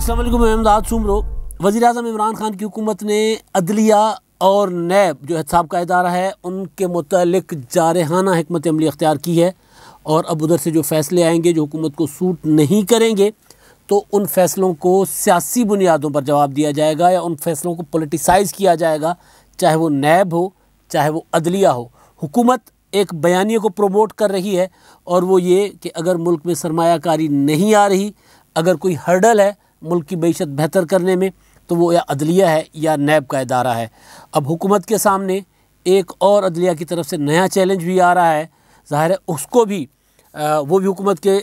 असलम अहमदाद सुमरो वज़ी अजम इमरान ख़ान की हुकूमत ने अदलिया और नैब जो एहसाब का अदारा है उनके मतलब जारहाना हमत अमली अख्तियार की है और अब उधर से जो फ़ैसले आएंगे जो हुकूमत को सूट नहीं करेंगे तो उन फ़ैसलों को सियासी बुनियादों पर जवाब दिया जाएगा या उन फ़ैसलों को पोलिटिसाइज़ किया जाएगा चाहे वो नैब हो चाहे वो अदलिया हो हुकूमत एक बयानी को प्रमोट कर रही है और वो ये कि अगर मुल्क में सरमाकारी नहीं आ रही अगर कोई हर्डल है मुल्क की मीशत बेहतर करने में तो वो या अदलिया है या नैब का अदारा है अब हुकूमत के सामने एक और अदलिया की तरफ से नया चैलेंज भी आ रहा है ज़ाहिर है उसको भी आ, वो भी हुकूमत के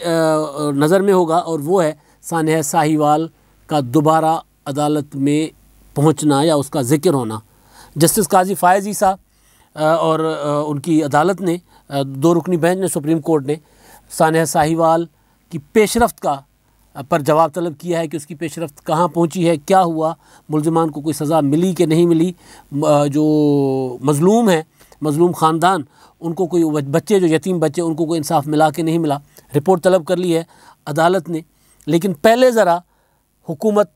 नज़र में होगा और वो है सानह साहिवाल का दोबारा अदालत में पहुंचना या उसका ज़िक्र होना जस्टिस काजी फ़ायज़ ईसा और उनकी अदालत ने दो रुकनी बेंच ने सुप्रीम कोर्ट ने सानह साहिवाल की पेशरफ का पर जवाब तलब किया है कि उसकी पेशरफ कहाँ पहुँची है क्या हुआ मुलजमान को कोई सज़ा मिली कि नहीं मिली जो मज़लूम है मज़लूम ख़ानदान उनको कोई बच्चे जो यतीम बच्चे उनको कोई इंसाफ मिला के नहीं मिला रिपोर्ट तलब कर ली है अदालत ने लेकिन पहले ज़रा हुकूमत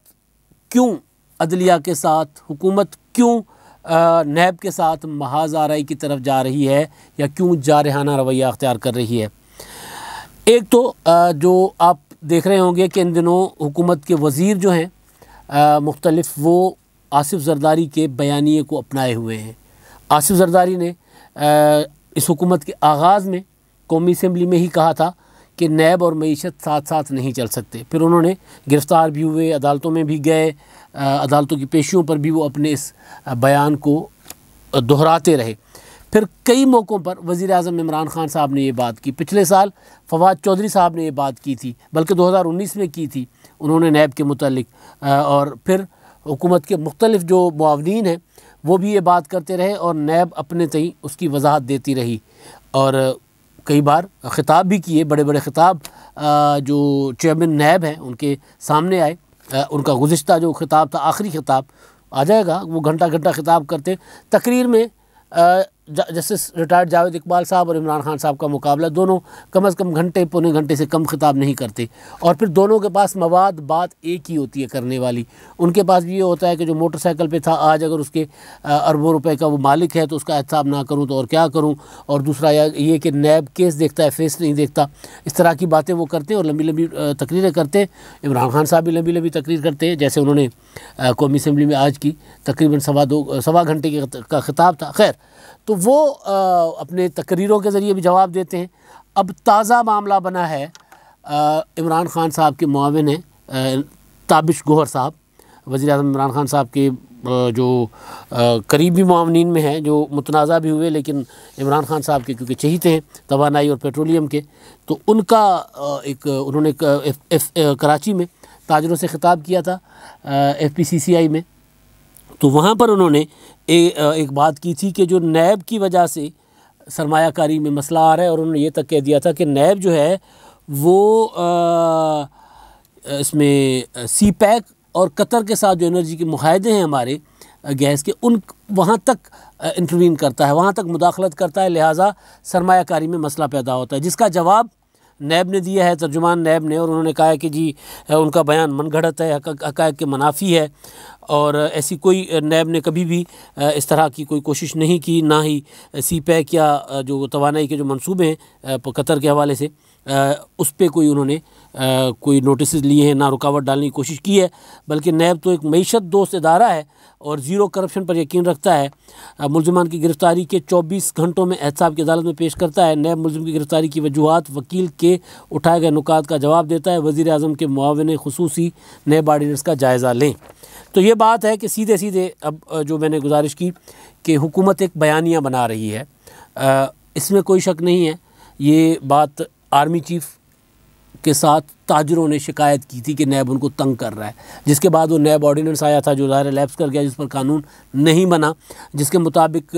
क्यों अदलिया के साथ हुकूमत क्यों नैब के साथ महाज आई की तरफ जा रही है या क्यों जारहाना रवैया अख्तियार कर रही है एक तो जो आप देख रहे होंगे कि इन दिनों हुकूमत के वज़ीर जो हैं मुख्तलफ़ वो आसिफ जरदारी के बयानी को अपनाए हुए हैं आसिफ जरदारी ने आ, इस हुकूमत के आगाज़ में कौमी असम्बली में ही कहा था कि नैब और मीशत साथ साथ नहीं चल सकते फिर उन्होंने गिरफ़्तार भी हुए अदालतों में भी गए अदालतों की पेशियों पर भी वो अपने इस बयान को दोहराते रहे फिर कई मौक़ों पर वज़ी अजम इमरान खान साहब ने ये बात की पिछले साल फवाद चौधरी साहब ने ये बात की थी बल्कि 2019 में की थी उन्होंने नैब के मतलब और फिर हुकूमत के मुख्तलिफ जो मुआवन हैं वो भी ये बात करते रहे और नैब अपने तई उसकी वजाहत देती रही और कई बार ख़िताब भी किए बड़े बड़े ख़िताब जो चेयरमैन नैब हैं उनके सामने आए उनका गुज्त जो ख़िताब था आखिरी ख़िताब आ जाएगा वो घंटा घंटा ख़िताब करते तकरीर में जस्टिस रिटायर्ड जावेद इकबाल साहब और इमरान खान साहब का मुकाबला दोनों कम अज़ कम घंटे पौने घंटे से कम खिताब नहीं करते और फिर दोनों के पास मवाद बात एक ही होती है करने वाली उनके पास भी ये होता है कि जो मोटरसाइकिल पर था आज अगर उसके अरबों रुपये का वो मालिक है तो उसका एहसाब ना करूँ तो और क्या करूँ और दूसरा ये कि नैब केस देखता है फेस नहीं देखता इस तरह की बातें वो करते हैं और लंबी लंबी तकरीरें करते हैं इमरान खान साहब भी लंबी लंबी तकरीर करते हैं जैसे उन्होंने कौमी असम्बली में आज की तकरीबन सवा दो सवा घंटे का खिताब था खैर तो वो आ, अपने तकरीरों के ज़रिए भी जवाब देते हैं अब ताज़ा मामला बना है इमरान खान साहब के मुआवन हैं ताबिश गोहर साहब वजी अजम इमरान खान साहब के जो करीबी मामनिन में हैं जो मुतनाज़ा भी हुए लेकिन इमरान खान साहब के क्योंकि चहीते हैं तोानाई और पेट्रोलियम के तो उनका एक उन्होंने कराची में ताजरों से ख़िताब किया था एफ पी सी सी आई में तो वहाँ पर उन्होंने ए, एक बात की थी कि जो नैब की वजह से सरमाकारी में मसला आ रहा है और उन्होंने ये तक कह दिया था कि नैब जो है वो आ, इसमें सी पैक और कतर के साथ जो एनर्जी के माहदे हैं हमारे गैस के उन वहाँ तक इंटरवीन करता है वहाँ तक मुदाखलत करता है लिहाजा सरमाकारी में मसला पैदा होता है जिसका जवाब नैब ने दिया है तर्जुमान नैब ने और उन्होंने कहा है कि जी उनका बयान मन घड़त है हक़ के मुनाफी है और ऐसी कोई नैब ने कभी भी इस तरह की कोई कोशिश नहीं की ना ही सी पैक या जो तोानाई के जो मनसूबे हैं कतर के हवाले से उस पर कोई उन्होंने कोई नोटिस लिए हैं ना रुकावट डालने की कोशिश की है बल्कि नैब तो एक मीशत दोस्त इदारा है और ज़ीरो करप्शन पर यकीन रखता है मुलजमान की गिरफ़्तारी के चौबीस घंटों में एहसाब की अदालत में पेश करता है नैब मुलम की गिरफ़्तारी की वजूहत वकील के उठाए गए नुकात का जवाब देता है वज़ी अजम के मुआवन खसूसी नैब आर्डीनेंस का जायज़ा लें तो ये बात है कि सीधे सीधे अब जो मैंने गुजारिश की कि हुकूमत एक बयानिया बना रही है इसमें कोई शक नहीं है ये बात आर्मी चीफ़ के साथ ताजरों ने शिकायत की थी कि नैब उनको तंग कर रहा है जिसके बाद वो नैब ऑर्डिनेंस आया था जो ज़ाहिर लैप्स कर गया जिस पर कानून नहीं बना जिसके मुताबिक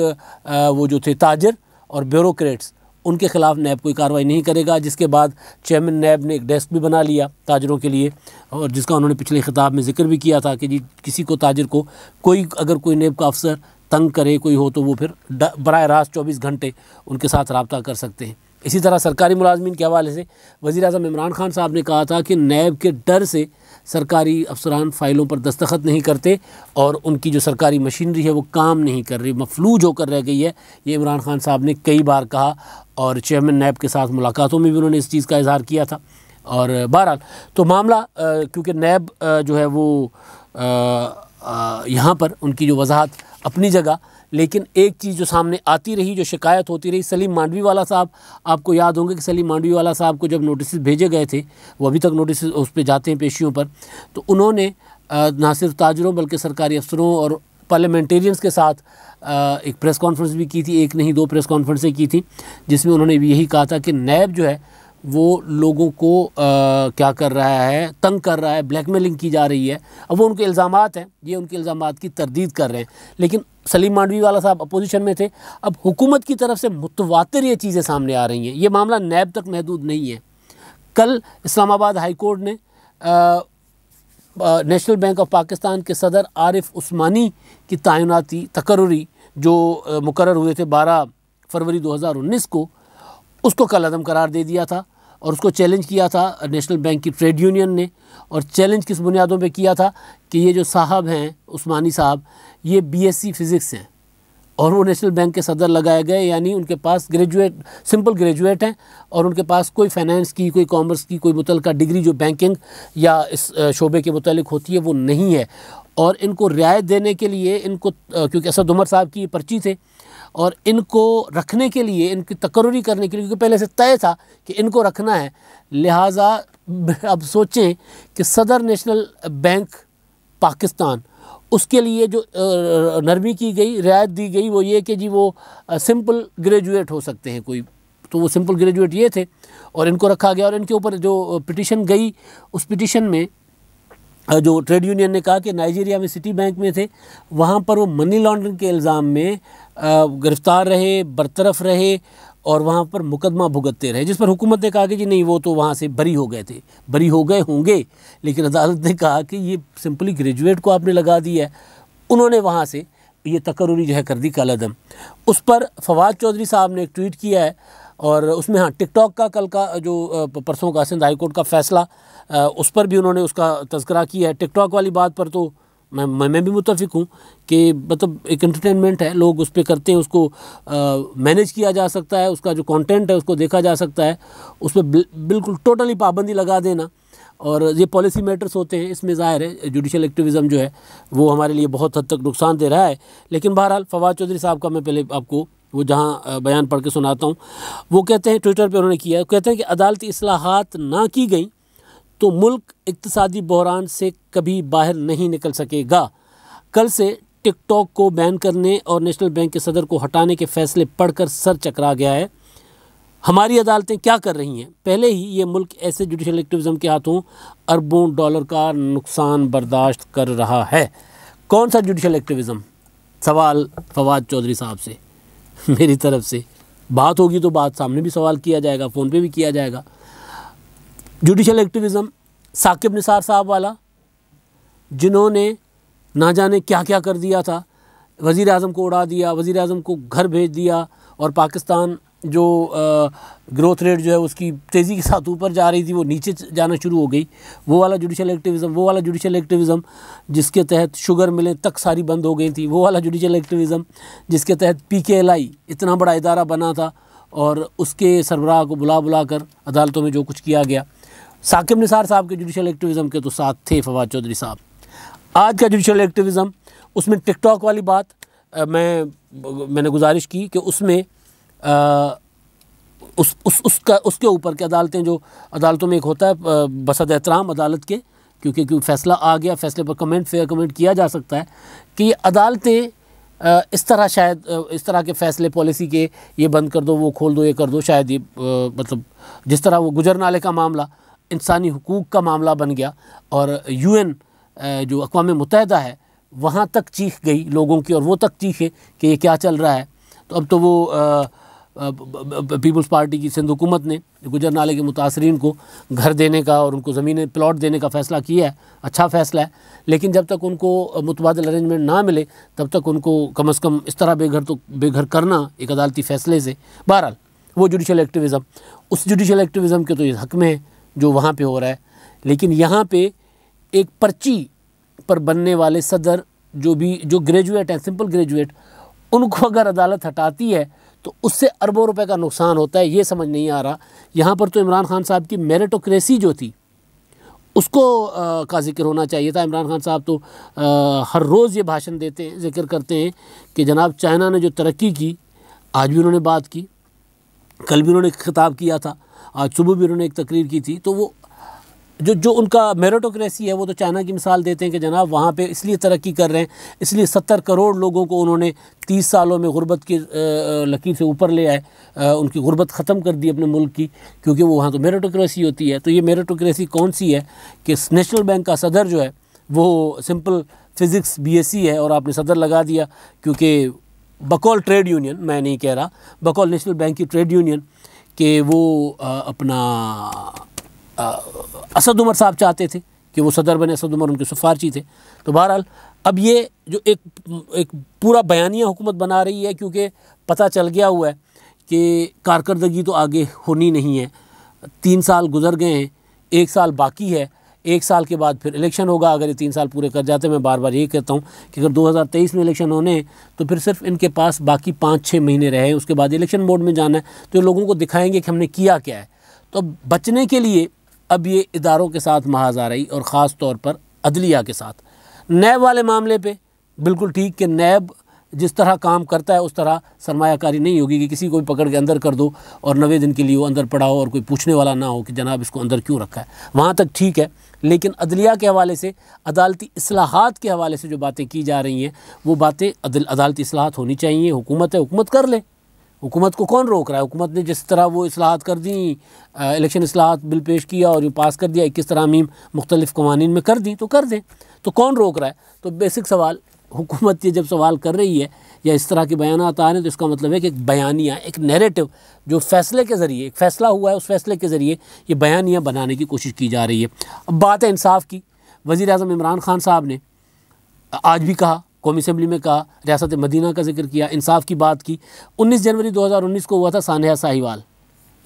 वो जो थे ताजर और ब्यूरोक्रेट्स उनके ख़िलाफ़ नैब कोई कार्रवाई नहीं करेगा जिसके बाद चेयरमैन नैब ने एक डेस्क भी बना लिया ताजरों के लिए और जिसका उन्होंने पिछले खिताब में जिक्र भी किया था कि जी किसी को ताजर को कोई अगर कोई नैब का अफसर तंग करे कोई हो तो वो फिर बर रास्त चौबीस घंटे उनके साथ रबता कर सकते हैं इसी तरह सरकारी मुलाजमन के हवाले से वज़ी अजम इमरान खान साहब ने कहा था कि नैब के डर से सरकारी अफसरान फ़ाइलों पर दस्तखत नहीं करते और उनकी जो सरकारी मशीनरी है वो काम नहीं कर रही मफलूज होकर रह गई है ये इमरान खान साहब ने कई बार कहा और चेयरमैन नैब के साथ मुलाकातों में भी उन्होंने इस चीज़ का इजहार किया था और बहरहाल तो मामला क्योंकि नैब जो है वो यहाँ पर उनकी जो वजाहत अपनी जगह लेकिन एक चीज़ जो सामने आती रही जो शिकायत होती रही सलीम मांडवी वाला साहब आपको याद होंगे कि सलीम मांडवी वाला साहब को जब नोटिस भेजे गए थे वो अभी तक नोटिस उस पर जाते हैं पेशियों पर तो उन्होंने ना सिर्फ ताजरों बल्कि सरकारी अफसरों और पार्लियामेंटेरियंस के साथ एक प्रेस कॉन्फ्रेंस भी की थी एक नहीं दो प्रेस कॉन्फ्रेंसें की थी जिसमें उन्होंने यही कहा था कि नैब जो है वो लोगों को आ, क्या कर रहा है तंग कर रहा है ब्लैकमेलिंग की जा रही है अब वो उनके इल्ज़ाम हैं ये उनके इल्ज़ाम की तरदीद कर रहे हैं लेकिन सलीम मांडवी वाला साहब अपोजिशन में थे अब हुकूमत की तरफ से मुतवातर ये चीज़ें सामने आ रही हैं ये मामला नैब तक महदूद नहीं है कल इस्लामाबाद हाई कोर्ट ने नेशनल बैंक ऑफ पाकिस्तान के सदर आरिफ उस्मानी की तैनाती तकर्री जो मुकर हुए थे बारह फरवरी 2019 को उसको कल अदम करार दे दिया था और उसको चैलेंज किया था नेशनल बैंक की ट्रेड यूनियन ने और चैलेंज किस बुनियादों पे किया था कि ये जो साहब हैं उस्मानी साहब ये बीएससी फ़िज़िक्स हैं और वो नेशनल बैंक के सदर लगाए गए यानी उनके पास ग्रेजुएट सिंपल ग्रेजुएट हैं और उनके पास कोई फाइनेंस की कोई कॉमर्स की कोई मुतल डिग्री जो बैंकिंग या इस शोबे के मुतलिक होती है वो नहीं है और इनको रियायत देने के लिए इनको क्योंकि असद उमर साहब की पर्ची थे और इनको रखने के लिए इनकी तकर्री करने के लिए क्योंकि पहले से तय था कि इनको रखना है लिहाजा अब सोचें कि सदर नेशनल बैंक पाकिस्तान उसके लिए जो नरमी की गई रियायत दी गई वो ये कि जी वो सिंपल ग्रेजुएट हो सकते हैं कोई तो वो सिंपल ग्रेजुएट ये थे और इनको रखा गया और इनके ऊपर जो पिटिशन गई उस पिटिशन में जो ट्रेड यूनियन ने कहा कि नाइजीरिया में सिटी बैंक में थे वहाँ पर वो मनी लॉन्ड्रिंग के इल्ज़ाम में गिरफ़्तार रहे बरतरफ रहे और वहाँ पर मुकदमा भुगतते रहे जिस पर हुकूमत ने कहा कि जी नहीं वो तो वहाँ से बरी हो गए थे बरी हो गए होंगे लेकिन अदालत ने कहा कि ये सिंपली ग्रेजुएट को आपने लगा दिया है उन्होंने वहाँ से ये तकरूरी जो है कर दी कालादम उस पर फवाद चौधरी साहब ने एक ट्वीट किया है और उसमें हाँ टिकटॉक का कल का जो परसों का सिंध हाईकोर्ट का फैसला उस पर भी उन्होंने उसका तस्करा किया है टिकटॉक वाली बात पर तो मैं मैं भी मुतफिक हूँ कि मतलब एक एंटरटेनमेंट है लोग उस पर करते हैं उसको मैनेज किया जा सकता है उसका जो कंटेंट है उसको देखा जा सकता है उस पर बिल्कुल टोटली पाबंदी लगा देना और ये पॉलिसी मैटर्स होते हैं इसमें ज़ाहिर है जुडिशल एक्टिविज़म जो है वो हमारे लिए बहुत हद तक नुकसान दे रहा है लेकिन बहरहाल फवाद चौधरी साहब का मैं पहले आपको वो जहाँ बयान पढ़ के सुनाता हूँ वो कहते हैं ट्विटर पर उन्होंने किया कहते हैं कि अदालती असलाहत ना की गई तो मुल्क इकतसादी बहरान से कभी बाहर नहीं निकल सकेगा कल से टिकटॉक को बैन करने और नेशनल बैंक के सदर को हटाने के फैसले पढ़कर सर चकरा गया है हमारी अदालतें क्या कर रही हैं पहले ही ये मुल्क ऐसे जुडिशल एक्टिविज़म के हाथों अरबों डॉलर का नुकसान बर्दाश्त कर रहा है कौन सा जुडिशल एक्टिविज़म सवाल फवाद चौधरी साहब से मेरी तरफ से बात होगी तो बात सामने भी सवाल किया जाएगा फ़ोन पे भी किया जाएगा जुडिशल एक्टिविज़म साकिब निसार साहब वाला जिन्होंने ना जाने क्या क्या कर दिया था वज़ी अजम को उड़ा दिया वज़ी अजम को घर भेज दिया और पाकिस्तान जो ग्रोथ रेट जो है उसकी तेज़ी के साथ ऊपर जा रही थी वो नीचे जाना शुरू हो गई वो वाला जुडिशल एक्टिविज़म वो वाला जुडिशल एक्टिविज़म जिसके तहत शुगर मिलें तक सारी बंद हो गई थी वो वाला जुडिशल एक्टिविज़म जिसके तहत पी के एल आई इतना बड़ा इदारा बना था और उसके सरबराह को बुला बुला कर अदालतों में जो कुछ किया गया साकिब निसार साहब के जुडिशल एक्टिविज़म के तो साथ थे फवाद चौधरी साहब आज का जुडिशल एक्टिविज़म उसमें टिकटॉक वाली बात आ, मैं मैंने गुजारिश की कि उसमें आ, उस उस उसका उसके ऊपर के अदालतें जो अदालतों में एक होता है बसद एहतराम अदालत के क्योंकि क्यों फैसला आ गया फैसले पर कमेंट फेयर कमेंट किया जा सकता है कि अदालतें इस तरह शायद इस तरह के फ़ैसले पॉलिसी के ये बंद कर दो वो खोल दो ये कर दो शायद ये मतलब जिस तरह वो गुजर नाले का मामला इंसानी हकूक़ का मामला बन गया और यूएन जो अकवा मुतहदा है वहाँ तक चीख गई लोगों की और वो तक चीखे कि ये क्या चल रहा है तो अब तो वो पीपल्स पार्टी की सिंध हुकूमत ने गुजर नाले के मुतासरीन को घर देने का और उनको ज़मीनें प्लॉट देने का फ़ैसला किया है अच्छा फ़ैसला है लेकिन जब तक उनको मुतबादल अरेंजमेंट ना मिले तब तक उनको कम अज़ कम इस तरह बेघर तो बेघर करना एक अदालती फ़ैसले से बहरहाल वो जुडिशल एक्टिविज़म उस जुडिशल एक्टिविज़म के तो ये हक में है जो वहाँ पे हो रहा है लेकिन यहाँ पे एक पर्ची पर बनने वाले सदर जो भी जो ग्रेजुएट हैं सिंपल ग्रेजुएट उनको अगर अदालत हटाती है तो उससे अरबों रुपए का नुकसान होता है ये समझ नहीं आ रहा यहाँ पर तो इमरान खान साहब की मेरिटोक्रेसी जो थी उसको आ, का जिक्र होना चाहिए था इमरान खान साहब तो आ, हर रोज़ ये भाषण देते हैं जिक्र करते हैं कि जनाब चाइना ने जो तरक्की की आज भी उन्होंने बात की कल भी उन्होंने खिताब किया था आज सुबह भी उन्होंने एक तकरीर की थी तो वो जो जो उनका मेरोटोक्रेसी है वो तो चाइना की मिसाल देते हैं कि जनाब वहाँ पे इसलिए तरक्की कर रहे हैं इसलिए सत्तर करोड़ लोगों को उन्होंने तीस सालों में गुरबत की लकीर से ऊपर ले आए उनकी ग़ुरबत ख़त्म कर दी अपने मुल्क की क्योंकि वो वहाँ तो मेरोटोक्रेसी होती है तो ये मेरोटोक्रेसी कौन सी है कि नेशनल बैंक का सदर जो है वो सिंपल फिज़िक्स बी है और आपने सदर लगा दिया क्योंकि बकौल ट्रेड यूनियन मैं नहीं कह रहा बकौल नेशनल बैंक की ट्रेड यूनियन कि वो आ, अपना आ, असद उमर साहब चाहते थे कि वो सदर बने असद उमर उनके सफारची थे तो बहरहाल अब ये जो एक एक पूरा बयानिया हुकूमत बना रही है क्योंकि पता चल गया हुआ है कि कारकर्दगी तो आगे होनी नहीं है तीन साल गुजर गए हैं एक साल बाकी है एक साल के बाद फिर इलेक्शन होगा अगर ये तीन साल पूरे कर जाते मैं बार बार यही कहता हूँ कि अगर 2023 में इलेक्शन होने तो फिर सिर्फ इनके पास बाकी पाँच छः महीने रहे उसके बाद इलेक्शन बोर्ड में जाना है तो लोगों को दिखाएंगे कि हमने किया क्या है तो बचने के लिए अब ये इदारों के साथ महाज आ रही और ख़ास तौर पर अदलिया के साथ नैब वाले मामले पर बिल्कुल ठीक कि नैब जिस तरह काम करता है उस तरह सरमाकारी नहीं होगी कि किसी को भी पकड़ के अंदर कर दो और नवे दिन के लिए वो अंदर पड़ा हो और कोई पूछने वाला ना हो कि जनाब इसको अंदर क्यों रखा है वहाँ तक ठीक है लेकिन अदलिया के हवाले से अदालती असलाहत के हवाले से जो बातें की जा रही हैं वो बातें अदालती असलाहत होनी चाहिए हुकूमत है हुकूमत कर ले हुकूमत को कौन रोक रहा है हुकूमत ने जिस तरह वो असलाहत कर दी इलेक्शन असलाहत बिल पेश किया और ये पास कर दिया इक्कीस तरह मीम मुख्तलिफ़ कवानीन में कर दी तो कर दें तो कौन रोक रहा है तो बेसिक सवाल हुकूमत ये जब सवाल कर रही है या इस तरह के बयान आ रहे हैं तो इसका मतलब है कि एक बयानिया एक नैरेटिव जो फैसले के ज़रिए एक फ़ैसला हुआ है उस फैसले के ज़रिए ये बयानियाँ बनाने की कोशिश की जा रही है अब बात है इंसाफ की वज़ी अजम इमरान खान साहब ने आज भी कहा कौमी असम्बली में कहा रियासत मदीना का जिक्र किया इंसाफ की बात की उन्नीस जनवरी दो हज़ार उन्नीस को हुआ था सानहा साहिवाल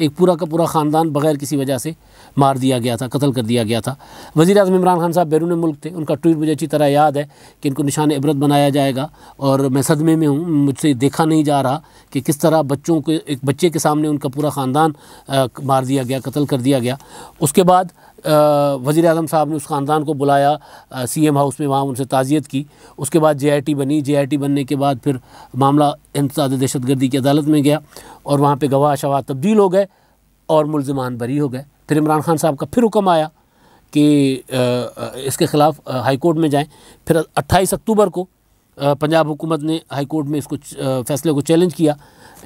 एक पूरा का पूरा ख़ानदान बगैर किसी वजह से मार दिया गया था कत्ल कर दिया गया था वज़ी अजम इमरान खान साहब बैरून मुल्क थे उनका ट्वीट मुझे अच्छी तरह याद है कि इनको निशान इबरत बनाया जाएगा और मैं सदमे में हूँ मुझसे देखा नहीं जा रहा कि किस तरह बच्चों को एक बच्चे के सामने उनका पूरा ख़ानदान मार दिया गया कत्ल कर दिया गया उसके बाद वज़ी अजम साहब ने उस ख़ानदान को बुलाया सी एम हाउस में वहाँ उनसे ताज़ियत की उसके बाद जे आई टी बनी जे आई टी बनने के बाद फिर मामला इंसाद दहशत गर्दी की अदालत में गया और वहाँ पर गवाह शवाह तब्दील हो गए और मुलजमान बरी हो गए फिर इमरान खान साहब का फिर हुक्म आया कि इसके ख़िलाफ़ हाई कोर्ट में जाएँ फिर अट्ठाईस अक्टूबर को पंजाब हुकूमत ने हाई कोर्ट में इसको फैसले को चैलेंज किया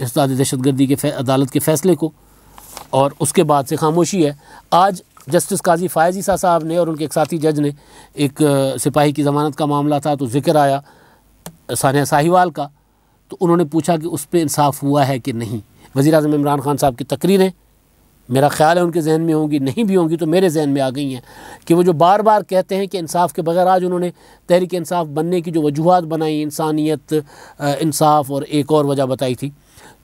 इस दहशत गर्दी के अदालत के फ़ैसले को और उसके बाद से खामोशी है आज जस्टिस काजी फ़ायज़ ईसा साहब ने और उनके एक साथी जज ने एक सिपाही की ज़मानत का मामला था तो ज़िक्र आया सानिया साहिवाल का तो उन्होंने पूछा कि उस पर इंसाफ हुआ है कि नहीं वज़ी अजम इमरान खान साहब की तकरीरें मेरा ख्याल है उनके जहन में होंगी नहीं भी होंगी तो मेरे जहन में आ गई हैं कि वो जो बार बार कहते हैं कि इंसाफ के बगैर आज उन्होंने तहरीक इंसाफ बनने की जो वजूहत बनाई इंसानियत इंसाफ और एक और वजह बताई थी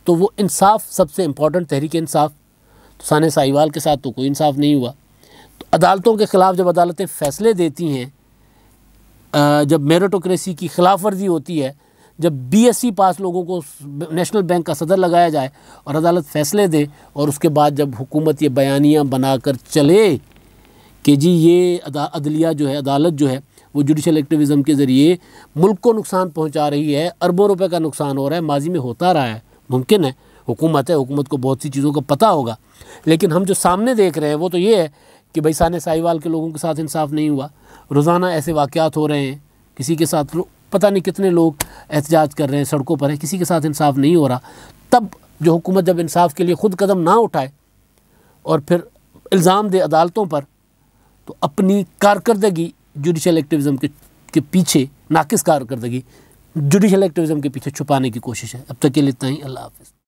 तो वो इंसाफ सबसे इम्पॉर्टेंट तहरीक इंसाफ तो सान साहिवाल के साथ तो कोई इंसाफ नहीं हुआ अदालतों के ख़िलाफ़ जब अदालतें फ़ैसले देती हैं जब मेरोटोक्रेसी की खिलाफ वर्जी होती है जब बीएससी पास लोगों को नेशनल बैंक का सदर लगाया जाए और अदालत फ़ैसले दे और उसके बाद जब हुकूमत ये बयानियाँ बनाकर चले कि जी ये अदलिया जो है अदालत जो है वो जुडिशल एक्टिविज़म के ज़रिए मुल्क को नुकसान पहुंचा रही है अरबों रुपए का नुकसान हो रहा है माजी में होता रहा है मुमकिन है हुकूमत है हुकूमत को बहुत सी चीज़ों का पता होगा लेकिन हम जो सामने देख रहे हैं वो तो ये है कि भाई साने साहिवाल के लोगों के साथ इंसाफ नहीं हुआ रोज़ाना ऐसे वाक़ात हो रहे हैं किसी के साथ पता नहीं कितने लोग एहतजाज कर रहे हैं सड़कों पर हैं किसी के साथ इंसाफ नहीं हो रहा तब जो हुकूमत जब इंसाफ के लिए ख़ुद कदम ना उठाए और फिर इल्ज़ाम दे अदालतों पर तो अपनी कारकर्दगी जुडिशल एक्टिविज़म के, के पीछे नाकिस कारकरदगी जुडिशल एक्टिविज़म के पीछे छुपाने की कोशिश है अब तक के लिए इतना ही अल्लाह हाफ़